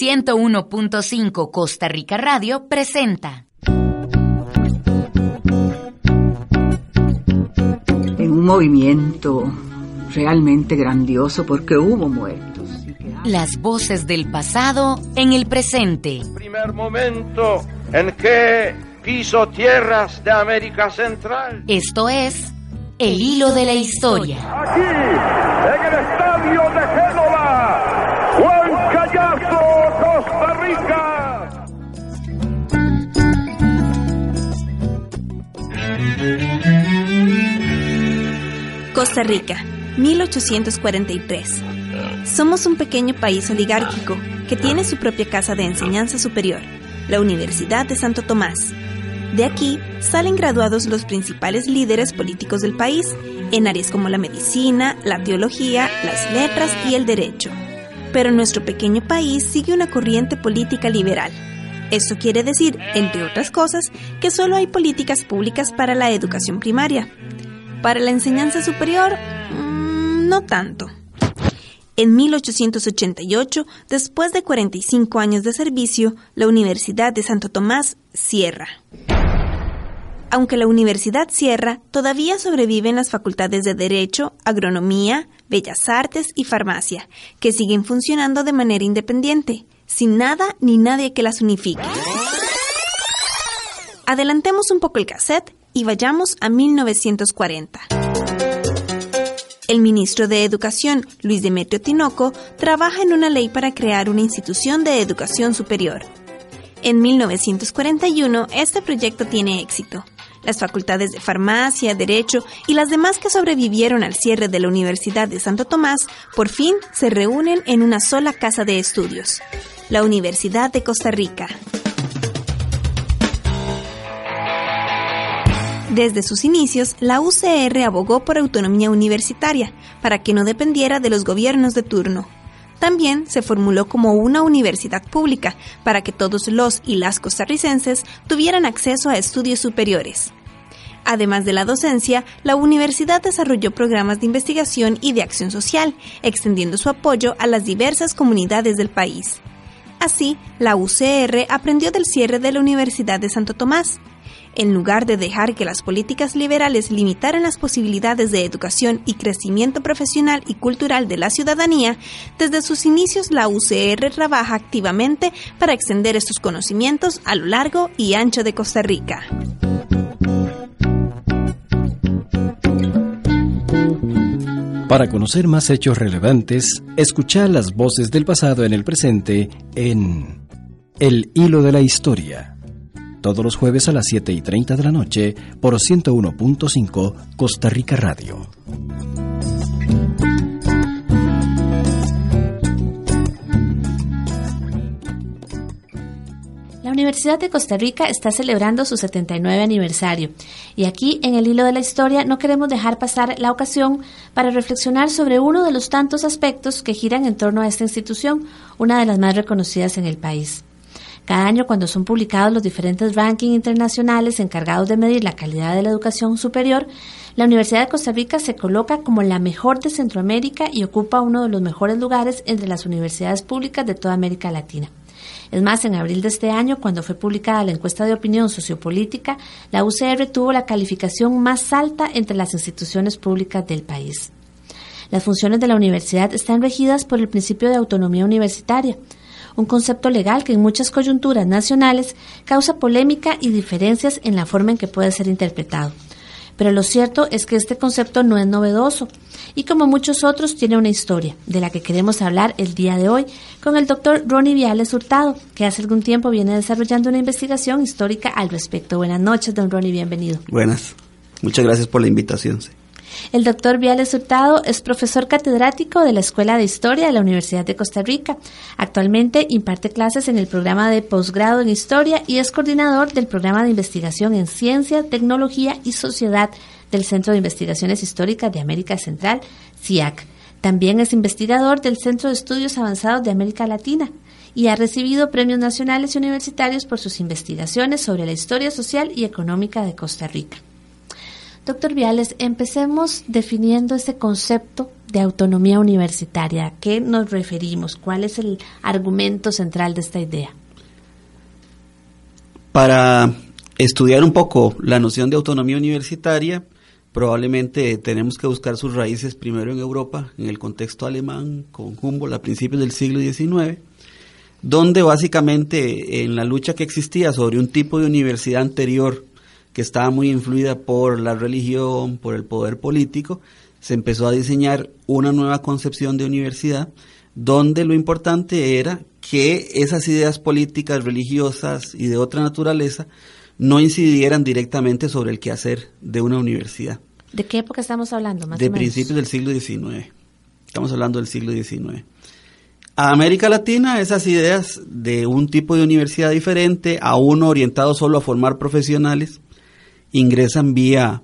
101.5 Costa Rica Radio presenta. En un movimiento realmente grandioso porque hubo muertos. Las voces del pasado en el presente. Primer momento en que piso tierras de América Central. Esto es El hilo de la historia. Aquí, en el estadio de Costa Rica, 1843. Somos un pequeño país oligárquico que tiene su propia casa de enseñanza superior, la Universidad de Santo Tomás. De aquí salen graduados los principales líderes políticos del país en áreas como la medicina, la teología, las letras y el derecho. Pero nuestro pequeño país sigue una corriente política liberal. Esto quiere decir, entre otras cosas, que solo hay políticas públicas para la educación primaria, para la enseñanza superior, mm, no tanto. En 1888, después de 45 años de servicio, la Universidad de Santo Tomás cierra. Aunque la universidad cierra, todavía sobreviven las facultades de Derecho, Agronomía, Bellas Artes y Farmacia, que siguen funcionando de manera independiente, sin nada ni nadie que las unifique. Adelantemos un poco el cassette y vayamos a 1940. El ministro de Educación, Luis Demetrio Tinoco, trabaja en una ley para crear una institución de educación superior. En 1941, este proyecto tiene éxito. Las facultades de farmacia, derecho y las demás que sobrevivieron al cierre de la Universidad de Santo Tomás por fin se reúnen en una sola casa de estudios, la Universidad de Costa Rica. Desde sus inicios, la UCR abogó por autonomía universitaria, para que no dependiera de los gobiernos de turno. También se formuló como una universidad pública, para que todos los y las costarricenses tuvieran acceso a estudios superiores. Además de la docencia, la universidad desarrolló programas de investigación y de acción social, extendiendo su apoyo a las diversas comunidades del país. Así, la UCR aprendió del cierre de la Universidad de Santo Tomás, en lugar de dejar que las políticas liberales limitaran las posibilidades de educación y crecimiento profesional y cultural de la ciudadanía, desde sus inicios la UCR trabaja activamente para extender estos conocimientos a lo largo y ancho de Costa Rica. Para conocer más hechos relevantes, escucha las voces del pasado en el presente en El Hilo de la Historia todos los jueves a las 7 y 30 de la noche por 101.5 Costa Rica Radio. La Universidad de Costa Rica está celebrando su 79 aniversario y aquí en el hilo de la historia no queremos dejar pasar la ocasión para reflexionar sobre uno de los tantos aspectos que giran en torno a esta institución, una de las más reconocidas en el país. Cada año, cuando son publicados los diferentes rankings internacionales encargados de medir la calidad de la educación superior, la Universidad de Costa Rica se coloca como la mejor de Centroamérica y ocupa uno de los mejores lugares entre las universidades públicas de toda América Latina. Es más, en abril de este año, cuando fue publicada la encuesta de opinión sociopolítica, la UCR tuvo la calificación más alta entre las instituciones públicas del país. Las funciones de la universidad están regidas por el principio de autonomía universitaria un concepto legal que en muchas coyunturas nacionales causa polémica y diferencias en la forma en que puede ser interpretado. Pero lo cierto es que este concepto no es novedoso y como muchos otros tiene una historia de la que queremos hablar el día de hoy con el doctor Ronnie Viales Hurtado, que hace algún tiempo viene desarrollando una investigación histórica al respecto. Buenas noches, don Ronnie, bienvenido. Buenas, muchas gracias por la invitación. El doctor Viales Hurtado es profesor catedrático de la Escuela de Historia de la Universidad de Costa Rica. Actualmente imparte clases en el programa de posgrado en Historia y es coordinador del programa de investigación en Ciencia, Tecnología y Sociedad del Centro de Investigaciones Históricas de América Central, CIAC. También es investigador del Centro de Estudios Avanzados de América Latina y ha recibido premios nacionales y universitarios por sus investigaciones sobre la historia social y económica de Costa Rica. Doctor Viales, empecemos definiendo ese concepto de autonomía universitaria. ¿A qué nos referimos? ¿Cuál es el argumento central de esta idea? Para estudiar un poco la noción de autonomía universitaria, probablemente tenemos que buscar sus raíces primero en Europa, en el contexto alemán, con Humboldt a principios del siglo XIX, donde básicamente en la lucha que existía sobre un tipo de universidad anterior que estaba muy influida por la religión, por el poder político, se empezó a diseñar una nueva concepción de universidad donde lo importante era que esas ideas políticas, religiosas y de otra naturaleza no incidieran directamente sobre el quehacer de una universidad. ¿De qué época estamos hablando? Más de principios del siglo XIX. Estamos hablando del siglo XIX. A América Latina esas ideas de un tipo de universidad diferente, a uno orientado solo a formar profesionales, ingresan vía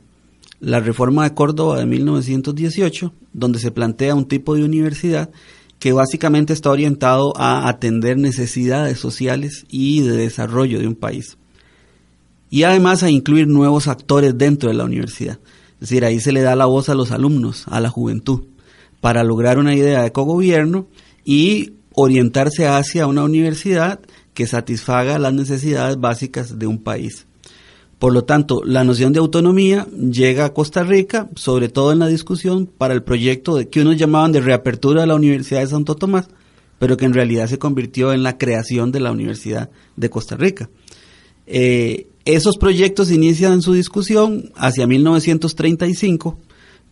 la reforma de Córdoba de 1918, donde se plantea un tipo de universidad que básicamente está orientado a atender necesidades sociales y de desarrollo de un país. Y además a incluir nuevos actores dentro de la universidad. Es decir, ahí se le da la voz a los alumnos, a la juventud, para lograr una idea de cogobierno y orientarse hacia una universidad que satisfaga las necesidades básicas de un país. Por lo tanto, la noción de autonomía llega a Costa Rica, sobre todo en la discusión para el proyecto que unos llamaban de reapertura de la Universidad de Santo Tomás, pero que en realidad se convirtió en la creación de la Universidad de Costa Rica. Eh, esos proyectos inician su discusión hacia 1935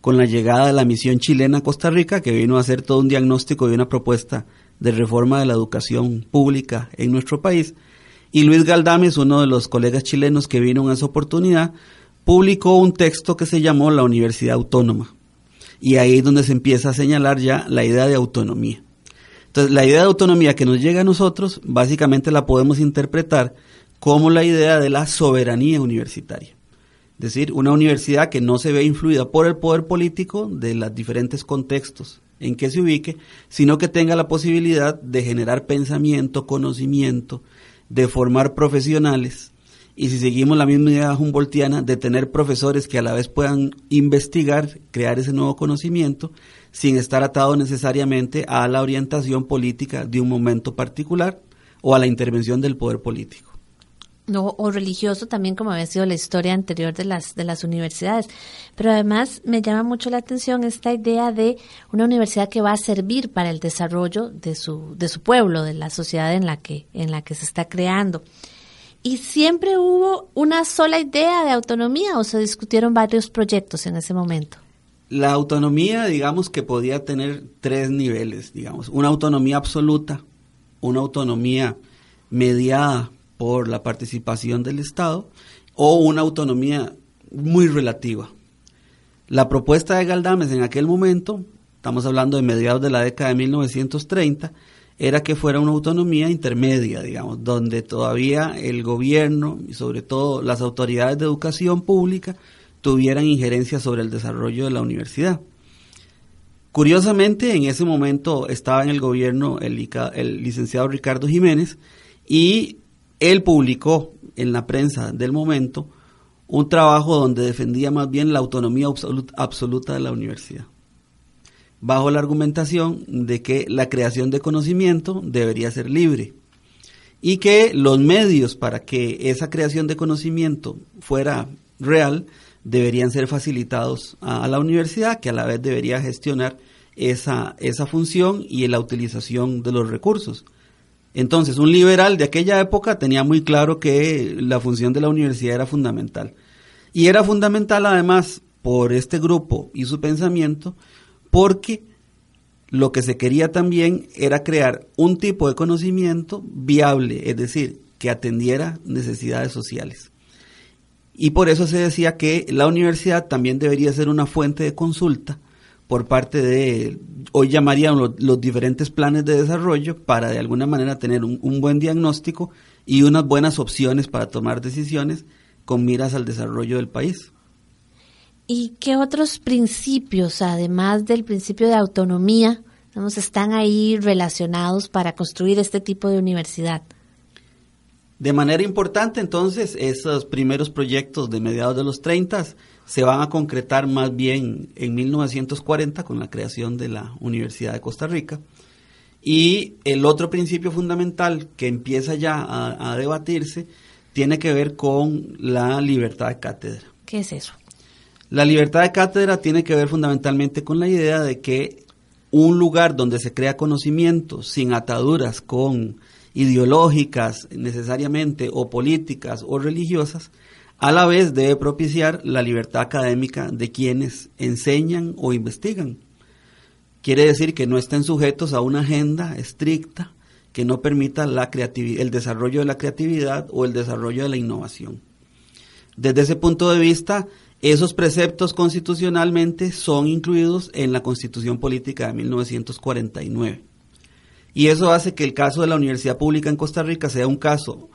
con la llegada de la misión chilena a Costa Rica, que vino a hacer todo un diagnóstico y una propuesta de reforma de la educación pública en nuestro país y Luis Galdames, uno de los colegas chilenos que vino en esa oportunidad, publicó un texto que se llamó La Universidad Autónoma. Y ahí es donde se empieza a señalar ya la idea de autonomía. Entonces, la idea de autonomía que nos llega a nosotros, básicamente la podemos interpretar como la idea de la soberanía universitaria. Es decir, una universidad que no se ve influida por el poder político de los diferentes contextos en que se ubique, sino que tenga la posibilidad de generar pensamiento, conocimiento, de formar profesionales y si seguimos la misma idea humboldtiana de tener profesores que a la vez puedan investigar, crear ese nuevo conocimiento, sin estar atado necesariamente a la orientación política de un momento particular o a la intervención del poder político o, religioso también como había sido la historia anterior de las de las universidades pero además me llama mucho la atención esta idea de una universidad que va a servir para el desarrollo de su de su pueblo de la sociedad en la que en la que se está creando y siempre hubo una sola idea de autonomía o se discutieron varios proyectos en ese momento la autonomía digamos que podía tener tres niveles digamos una autonomía absoluta una autonomía mediada por la participación del Estado o una autonomía muy relativa. La propuesta de Galdames en aquel momento, estamos hablando de mediados de la década de 1930, era que fuera una autonomía intermedia, digamos, donde todavía el gobierno y sobre todo las autoridades de educación pública tuvieran injerencia sobre el desarrollo de la universidad. Curiosamente, en ese momento estaba en el gobierno el, el licenciado Ricardo Jiménez y él publicó en la prensa del momento un trabajo donde defendía más bien la autonomía absoluta de la universidad, bajo la argumentación de que la creación de conocimiento debería ser libre y que los medios para que esa creación de conocimiento fuera real deberían ser facilitados a, la universidad, que a la vez debería gestionar esa, esa función y la utilización de los recursos. Entonces, un liberal de aquella época tenía muy claro que la función de la universidad era fundamental. Y era fundamental además por este grupo y su pensamiento, porque lo que se quería también era crear un tipo de conocimiento viable, es decir, que atendiera necesidades sociales. Y por eso se decía que la universidad también debería ser una fuente de consulta por parte de, hoy llamarían los, diferentes planes de desarrollo para de alguna manera tener un, buen diagnóstico y unas buenas opciones para tomar decisiones con miras al desarrollo del país. ¿Y qué otros principios, además del principio de autonomía, están ahí relacionados para construir este tipo de universidad? De manera importante, entonces, esos primeros proyectos de mediados de los 30 se van a concretar más bien en 1940 con la creación de la Universidad de Costa Rica. Y el otro principio fundamental que empieza ya a, a debatirse tiene que ver con la libertad de cátedra. ¿Qué es eso? La libertad de cátedra tiene que ver fundamentalmente con la idea de que un lugar donde se crea conocimiento sin ataduras con ideológicas necesariamente o políticas o religiosas, a la vez debe propiciar la libertad académica de quienes enseñan o investigan. Quiere decir que no estén sujetos a una agenda estricta que no permita la el desarrollo de la creatividad o el desarrollo de la innovación. Desde ese punto de vista, esos preceptos constitucionalmente son incluidos en la Constitución Política de 1949. Y eso hace que el caso de la universidad pública en Costa Rica sea un caso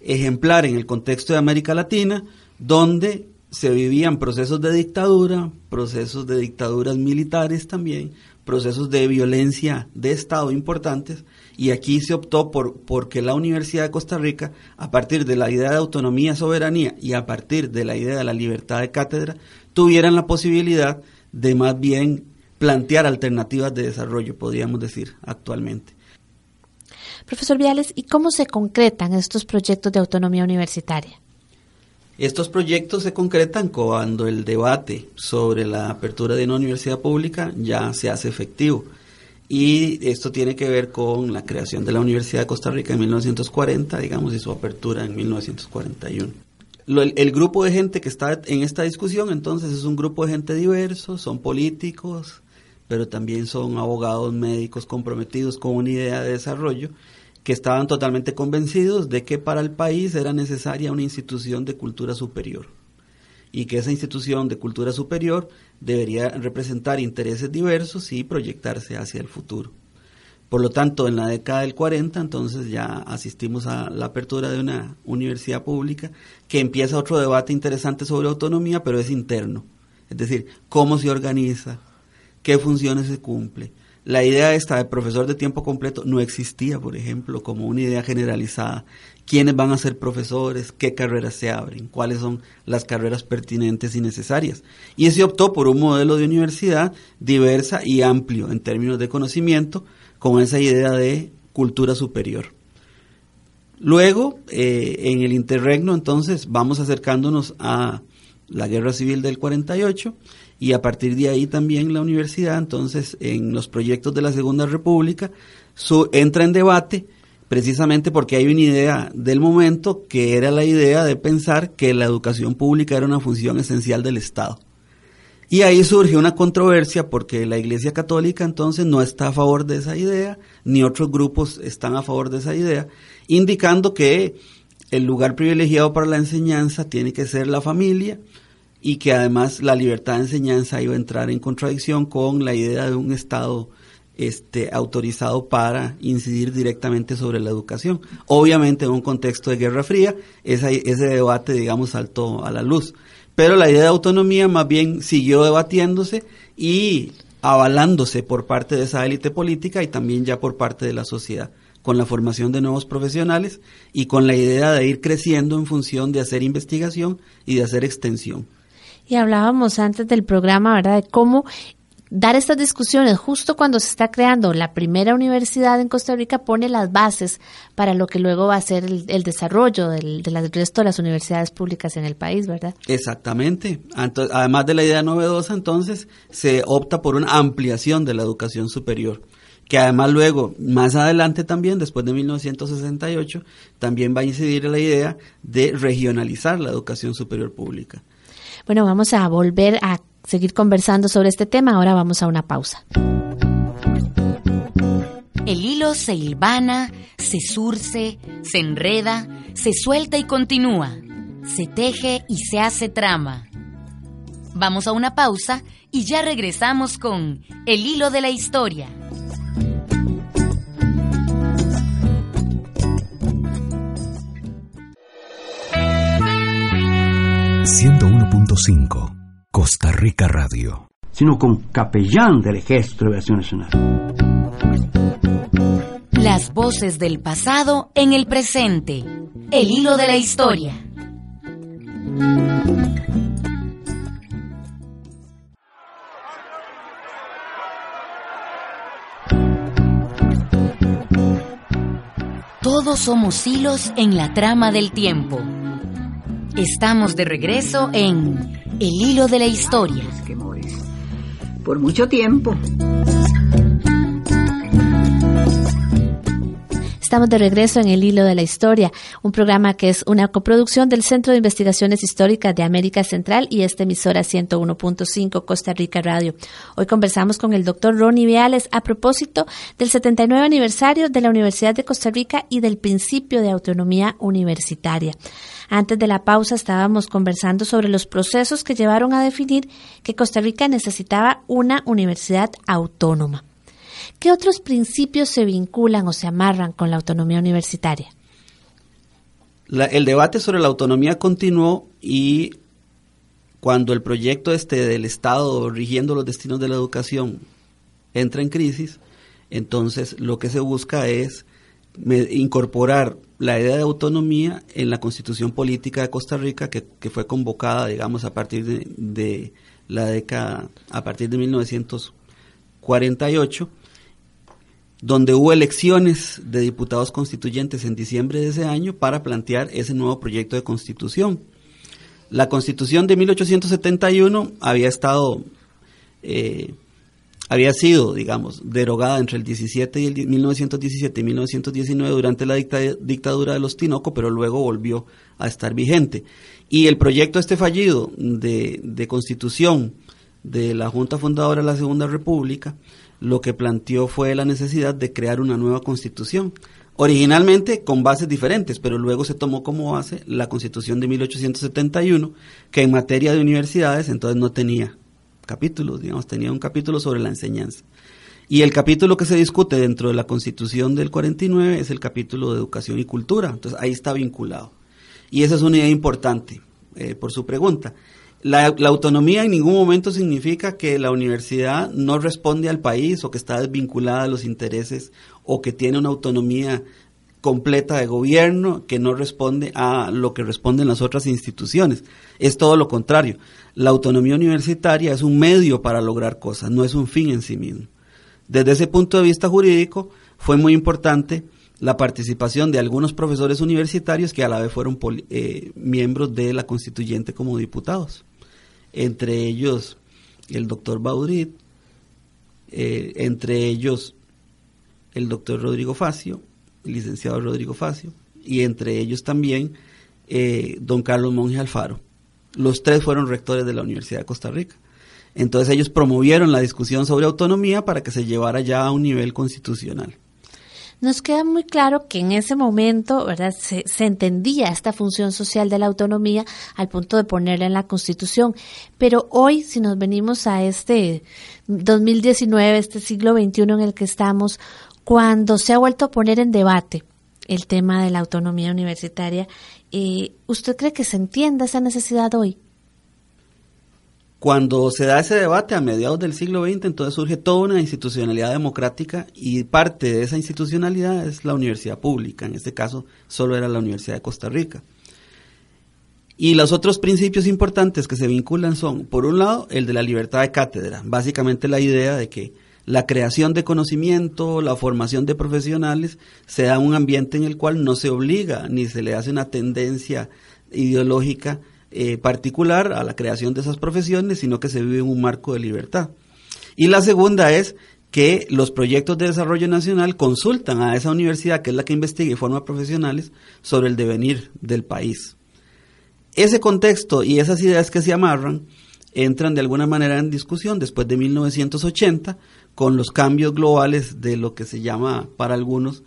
ejemplar en el contexto de América Latina, donde se vivían procesos de dictadura, procesos de dictaduras militares también, procesos de violencia de Estado importantes, y aquí se optó por porque la Universidad de Costa Rica, a partir de la idea de autonomía, soberanía y a partir de la idea de la libertad de cátedra, tuvieran la posibilidad de más bien plantear alternativas de desarrollo, podríamos decir, actualmente. Profesor Viales, ¿y cómo se concretan estos proyectos de autonomía universitaria? Estos proyectos se concretan cuando el debate sobre la apertura de una universidad pública ya se hace efectivo. Y esto tiene que ver con la creación de la Universidad de Costa Rica en 1940, digamos, y su apertura en 1941. el, el, grupo de gente que está en esta discusión, entonces, es un grupo de gente diverso, son políticos, pero también son abogados médicos comprometidos con una idea de desarrollo que estaban totalmente convencidos de que para el país era necesaria una institución de cultura superior y que esa institución de cultura superior debería representar intereses diversos y proyectarse hacia el futuro. Por lo tanto, en la década del 40, entonces ya asistimos a la apertura de una universidad pública que empieza otro debate interesante sobre autonomía, pero es interno. Es decir, cómo se organiza, qué funciones se cumple. La idea esta de profesor de tiempo completo no existía, por ejemplo, como una idea generalizada. ¿Quiénes van a ser profesores? ¿Qué carreras se abren? ¿Cuáles son las carreras pertinentes y necesarias? Y se optó por un modelo de universidad diversa y amplio en términos de conocimiento, con esa idea de cultura superior. Luego, eh, en el interregno, entonces, vamos acercándonos a la Guerra Civil del 48 y a partir de ahí también la universidad, entonces en los proyectos de la Segunda República, su, entra en debate precisamente porque hay una idea del momento que era la idea de pensar que la educación pública era una función esencial del Estado. Y ahí surge una controversia porque la Iglesia Católica entonces no está a favor de esa idea, ni otros grupos están a favor de esa idea, indicando que el lugar privilegiado para la enseñanza tiene que ser la familia, y que además la libertad de enseñanza iba a entrar en contradicción con la idea de un Estado este, autorizado para incidir directamente sobre la educación. Obviamente en un contexto de Guerra Fría, ese debate, digamos, saltó a la luz. Pero la idea de autonomía más bien siguió debatiéndose y avalándose por parte de esa élite política y también ya por parte de la sociedad, con la formación de nuevos profesionales y con la idea de ir creciendo en función de hacer investigación y de hacer extensión. Y hablábamos antes del programa, ¿verdad?, de cómo dar estas discusiones justo cuando se está creando la primera universidad en Costa Rica pone las bases para lo que luego va a ser el, desarrollo del, resto de las universidades públicas en el país, ¿verdad? Exactamente. además de la idea novedosa, entonces se opta por una ampliación de la educación superior que además luego, más adelante también, después de 1968, también va a incidir en la idea de regionalizar la educación superior pública. Bueno, vamos a volver a seguir conversando sobre este tema, ahora vamos a una pausa. El hilo se hilvana, se surce, se enreda, se suelta y continúa, se teje y se hace trama. Vamos a una pausa y ya regresamos con El hilo de la historia. 101.5 Costa Rica Radio. Sino con capellán del Ejército de Nacional. Las voces del pasado en el presente. El hilo de la historia. Todos somos hilos en la trama del tiempo. Estamos de regreso en El Hilo de la Historia. por mucho tiempo. Estamos de regreso en El Hilo de la Historia, un programa que es una coproducción del Centro de Investigaciones Históricas de América Central y esta emisora 101.5 Costa Rica Radio. Hoy conversamos con el doctor Ronnie Viales a propósito del 79 aniversario de la Universidad de Costa Rica y del principio de autonomía universitaria. Antes de la pausa estábamos conversando sobre los procesos que llevaron a definir que Costa Rica necesitaba una universidad autónoma. ¿qué otros principios se vinculan o se amarran con la autonomía universitaria? el debate sobre la autonomía continuó y cuando el proyecto este del Estado rigiendo los destinos de la educación entra en crisis, entonces lo que se busca es incorporar la idea de autonomía en la constitución política de Costa Rica que, fue convocada, digamos, a partir de, la década, a partir de 1948 donde hubo elecciones de diputados constituyentes en diciembre de ese año para plantear ese nuevo proyecto de constitución. La constitución de 1871 había estado, eh, había sido, digamos, derogada entre el 17 y el 1917 y 1919 durante la dictadura de los Tinoco, pero luego volvió a estar vigente. Y el proyecto este fallido de constitución de la Junta Fundadora de la Segunda República, lo que planteó fue la necesidad de crear una nueva constitución, originalmente con bases diferentes, pero luego se tomó como base la constitución de 1871, que en materia de universidades entonces no tenía capítulos, digamos, tenía un capítulo sobre la enseñanza. Y el capítulo que se discute dentro de la constitución del 49 es el capítulo de educación y cultura, entonces ahí está vinculado. Y esa es una idea importante eh, por su pregunta. La, autonomía en ningún momento significa que la universidad no responde al país o que está desvinculada a los intereses o que tiene una autonomía completa de gobierno que no responde a lo que responden las otras instituciones. Es todo lo contrario. La autonomía universitaria es un medio para lograr cosas, no es un fin en sí mismo. Desde ese punto de vista jurídico fue muy importante la participación de algunos profesores universitarios que a la vez fueron eh, miembros de la constituyente como diputados entre ellos el doctor Baudrit, eh, entre ellos el doctor Rodrigo Facio, el licenciado Rodrigo Facio, y entre ellos también eh, don Carlos Monge Alfaro. Los tres fueron rectores de la Universidad de Costa Rica. Entonces ellos promovieron la discusión sobre autonomía para que se llevara ya a un nivel constitucional nos queda muy claro que en ese momento ¿verdad? Se, entendía esta función social de la autonomía al punto de ponerla en la Constitución. Pero hoy, si nos venimos a este 2019, este siglo XXI en el que estamos, cuando se ha vuelto a poner en debate el tema de la autonomía universitaria, eh, ¿usted cree que se entienda esa necesidad hoy? Cuando se da ese debate a mediados del siglo XX, entonces surge toda una institucionalidad democrática y parte de esa institucionalidad es la universidad pública, en este caso solo era la Universidad de Costa Rica. Y los otros principios importantes que se vinculan son, por un lado, el de la libertad de cátedra, básicamente la idea de que la creación de conocimiento, la formación de profesionales, se da un ambiente en el cual no se obliga ni se le hace una tendencia ideológica eh, particular a la creación de esas profesiones, sino que se vive en un marco de libertad. Y la segunda es que los proyectos de desarrollo nacional consultan a esa universidad, que es la que investiga y forma profesionales, sobre el devenir del país. Ese contexto y esas ideas que se amarran entran de alguna manera en discusión después de 1980 con los cambios globales de lo que se llama para algunos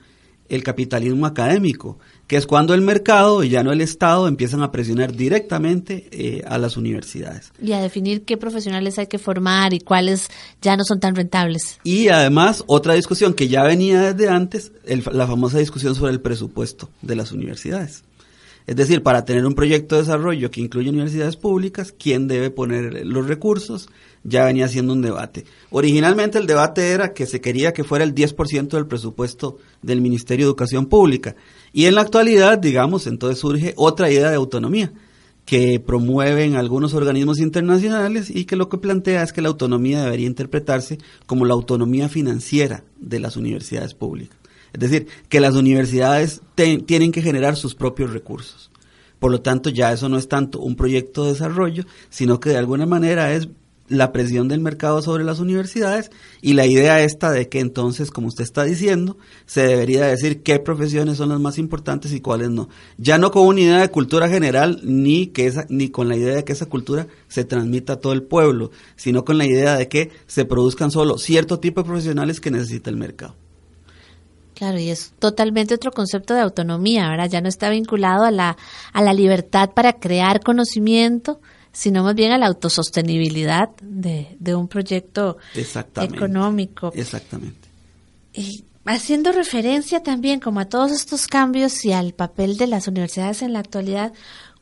el capitalismo académico, que es cuando el mercado y ya no el Estado empiezan a presionar directamente eh, a las universidades. Y a definir qué profesionales hay que formar y cuáles ya no son tan rentables. Y además, otra discusión que ya venía desde antes, la famosa discusión sobre el presupuesto de las universidades. Es decir, para tener un proyecto de desarrollo que incluye universidades públicas, ¿quién debe poner los recursos? Ya venía siendo un debate. Originalmente el debate era que se quería que fuera el 10% del presupuesto del Ministerio de Educación Pública. Y en la actualidad, digamos, entonces surge otra idea de autonomía que promueven algunos organismos internacionales y que lo que plantea es que la autonomía debería interpretarse como la autonomía financiera de las universidades públicas. Es decir, que las universidades tienen que generar sus propios recursos. Por lo tanto, ya eso no es tanto un proyecto de desarrollo, sino que de alguna manera es la presión del mercado sobre las universidades y la idea esta de que entonces, como usted está diciendo, se debería decir qué profesiones son las más importantes y cuáles no. Ya no con una idea de cultura general ni que esa, ni con la idea de que esa cultura se transmita a todo el pueblo, sino con la idea de que se produzcan solo cierto tipo de profesionales que necesita el mercado. Claro, y es totalmente otro concepto de autonomía, ahora Ya no está vinculado a la, a la libertad para crear conocimiento, sino más bien a la autosostenibilidad de, un proyecto económico. Exactamente. haciendo referencia también como a todos estos cambios y al papel de las universidades en la actualidad,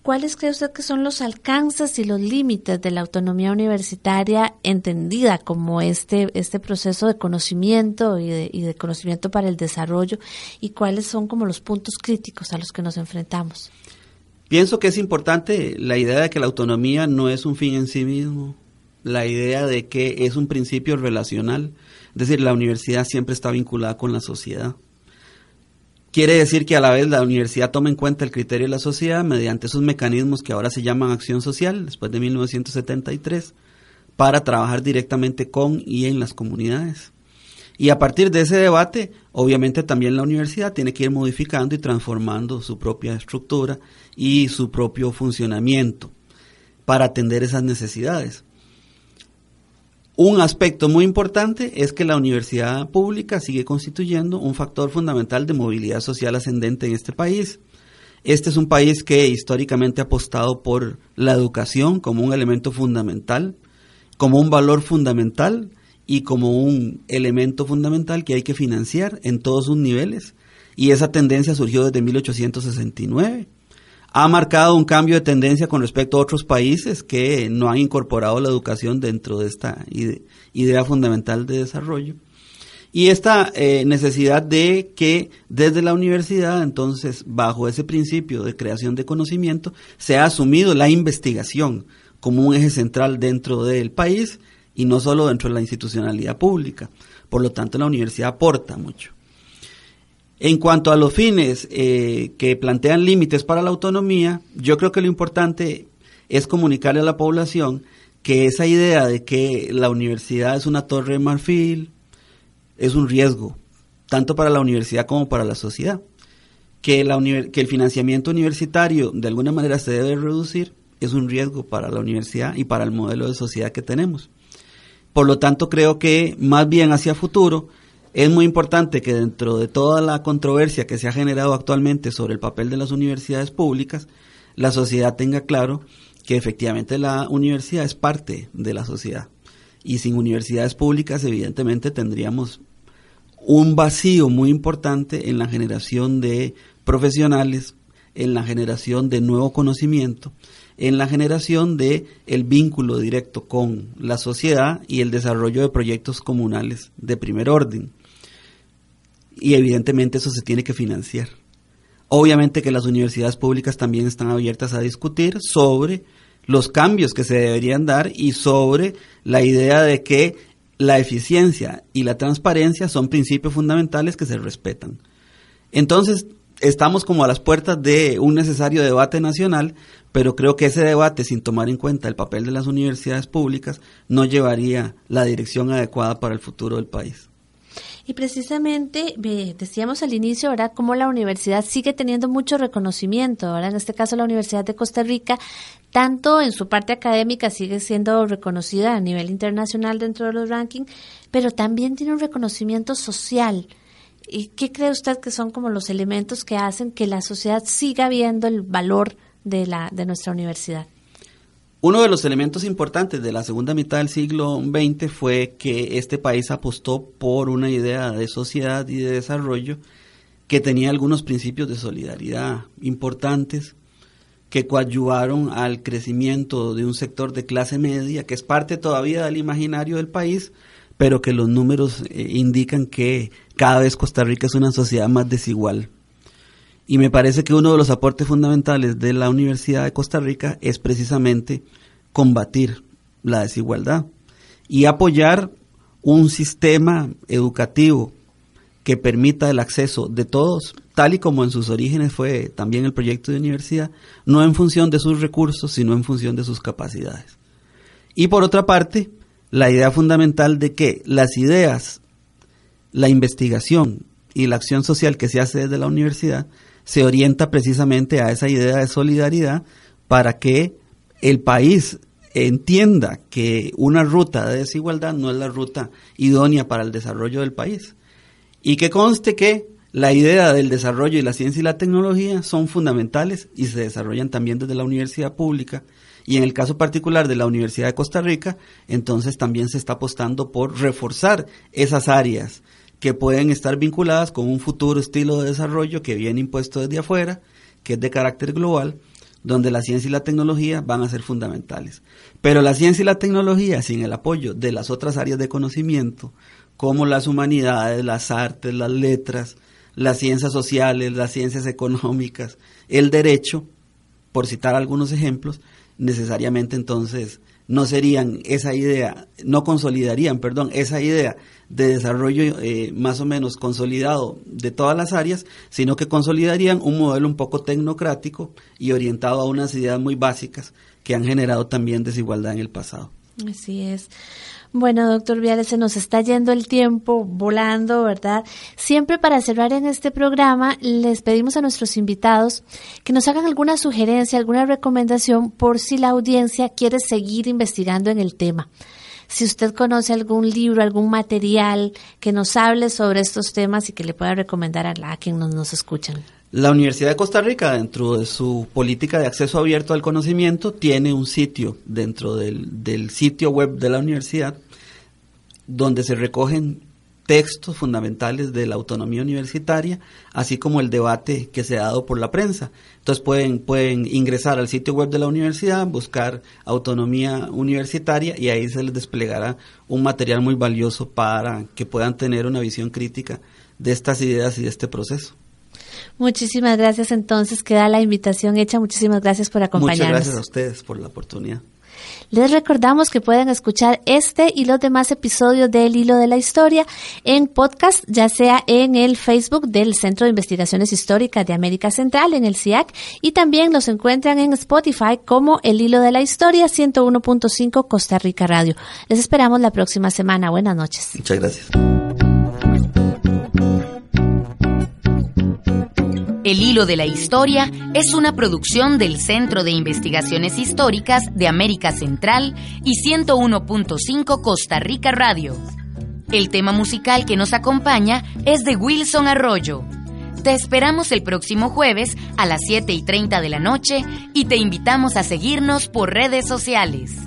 ¿cuáles cree usted que son los alcances y los límites de la autonomía universitaria entendida como este, este proceso de conocimiento y de, y de conocimiento para el desarrollo? ¿Y cuáles son como los puntos críticos a los que nos enfrentamos? Pienso que es importante la idea de que la autonomía no es un fin en sí mismo, la idea de que es un principio relacional, es decir, la universidad siempre está vinculada con la sociedad. Quiere decir que a la vez la universidad toma en cuenta el criterio de la sociedad mediante esos mecanismos que ahora se llaman acción social, después de 1973, para trabajar directamente con y en las comunidades. Y a partir de ese debate, obviamente también la universidad tiene que ir modificando y transformando su propia estructura y su propio funcionamiento para atender esas necesidades. Un aspecto muy importante es que la universidad pública sigue constituyendo un factor fundamental de movilidad social ascendente en este país. Este es un país que históricamente ha apostado por la educación como un elemento fundamental, como un valor fundamental y como un elemento fundamental que hay que financiar en todos sus niveles. Y esa tendencia surgió desde 1869. Ha marcado un cambio de tendencia con respecto a otros países que no han incorporado la educación dentro de esta idea fundamental de desarrollo. Y esta eh, necesidad de que desde la universidad, entonces, bajo ese principio de creación de conocimiento, se ha asumido la investigación como un eje central dentro del país y no solo dentro de la institucionalidad pública. Por lo tanto, la universidad aporta mucho. En cuanto a los fines eh, que plantean límites para la autonomía, yo creo que lo importante es comunicarle a la población que esa idea de que la universidad es una torre de marfil es un riesgo, tanto para la universidad como para la sociedad. Que, la que el financiamiento universitario de alguna manera se debe reducir es un riesgo para la universidad y para el modelo de sociedad que tenemos. Por lo tanto, creo que más bien hacia futuro es muy importante que dentro de toda la controversia que se ha generado actualmente sobre el papel de las universidades públicas, la sociedad tenga claro que efectivamente la universidad es parte de la sociedad. Y sin universidades públicas, evidentemente, tendríamos un vacío muy importante en la generación de profesionales, en la generación de nuevo conocimiento en la generación de el vínculo directo con la sociedad y el desarrollo de proyectos comunales de primer orden. Y evidentemente eso se tiene que financiar. Obviamente que las universidades públicas también están abiertas a discutir sobre los cambios que se deberían dar y sobre la idea de que la eficiencia y la transparencia son principios fundamentales que se respetan. Entonces, estamos como a las puertas de un necesario debate nacional, pero creo que ese debate, sin tomar en cuenta el papel de las universidades públicas, no llevaría la dirección adecuada para el futuro del país. Y precisamente decíamos al inicio, ahora cómo la universidad sigue teniendo mucho reconocimiento, ahora En este caso, la Universidad de Costa Rica, tanto en su parte académica sigue siendo reconocida a nivel internacional dentro de los rankings, pero también tiene un reconocimiento social ¿Y qué cree usted que son como los elementos que hacen que la sociedad siga viendo el valor de, la, de nuestra universidad? Uno de los elementos importantes de la segunda mitad del siglo XX fue que este país apostó por una idea de sociedad y de desarrollo que tenía algunos principios de solidaridad importantes que coadyuvaron al crecimiento de un sector de clase media que es parte todavía del imaginario del país, pero que los números eh, indican que cada vez Costa Rica es una sociedad más desigual. Y me parece que uno de los aportes fundamentales de la Universidad de Costa Rica es precisamente combatir la desigualdad y apoyar un sistema educativo que permita el acceso de todos, tal y como en sus orígenes fue también el proyecto de universidad, no en función de sus recursos, sino en función de sus capacidades. Y por otra parte, la idea fundamental de que las ideas la investigación y la acción social que se hace desde la universidad se orienta precisamente a esa idea de solidaridad para que el país entienda que una ruta de desigualdad no es la ruta idónea para el desarrollo del país. Y que conste que la idea del desarrollo y la ciencia y la tecnología son fundamentales y se desarrollan también desde la universidad pública. Y en el caso particular de la Universidad de Costa Rica, entonces también se está apostando por reforzar esas áreas que pueden estar vinculadas con un futuro estilo de desarrollo que viene impuesto desde afuera, que es de carácter global, donde la ciencia y la tecnología van a ser fundamentales. Pero la ciencia y la tecnología, sin el apoyo de las otras áreas de conocimiento, como las humanidades, las artes, las letras, las ciencias sociales, las ciencias económicas, el derecho, por citar algunos ejemplos, necesariamente entonces no serían esa idea, no consolidarían, perdón, esa idea de desarrollo eh, más o menos consolidado de todas las áreas, sino que consolidarían un modelo un poco tecnocrático y orientado a unas ideas muy básicas que han generado también desigualdad en el pasado. Así es. Bueno, doctor Viales, se nos está yendo el tiempo volando, ¿verdad? Siempre para cerrar en este programa, les pedimos a nuestros invitados que nos hagan alguna sugerencia, alguna recomendación por si la audiencia quiere seguir investigando en el tema. Si usted conoce algún libro, algún material que nos hable sobre estos temas y que le pueda recomendar a, la, quien nos, nos escuchan. La Universidad de Costa Rica, dentro de su política de acceso abierto al conocimiento, tiene un sitio dentro del sitio web de la universidad donde se recogen textos fundamentales de la autonomía universitaria, así como el debate que se ha dado por la prensa. Entonces pueden, pueden ingresar al sitio web de la universidad, buscar autonomía universitaria y ahí se les desplegará un material muy valioso para que puedan tener una visión crítica de estas ideas y de este proceso. Muchísimas gracias entonces, queda la invitación hecha, muchísimas gracias por acompañarnos. Muchas gracias a ustedes por la oportunidad. Les recordamos que pueden escuchar este y los demás episodios del Hilo de la Historia en podcast, ya sea en el Facebook del Centro de Investigaciones Históricas de América Central, en el CIAC, y también los encuentran en Spotify como El Hilo de la Historia 101.5 Costa Rica Radio. Les esperamos la próxima semana. Buenas noches. Muchas gracias. El Hilo de la Historia es una producción del Centro de Investigaciones Históricas de América Central y 101.5 Costa Rica Radio. El tema musical que nos acompaña es de Wilson Arroyo. Te esperamos el próximo jueves a las 7 y 30 de la noche y te invitamos a seguirnos por redes sociales.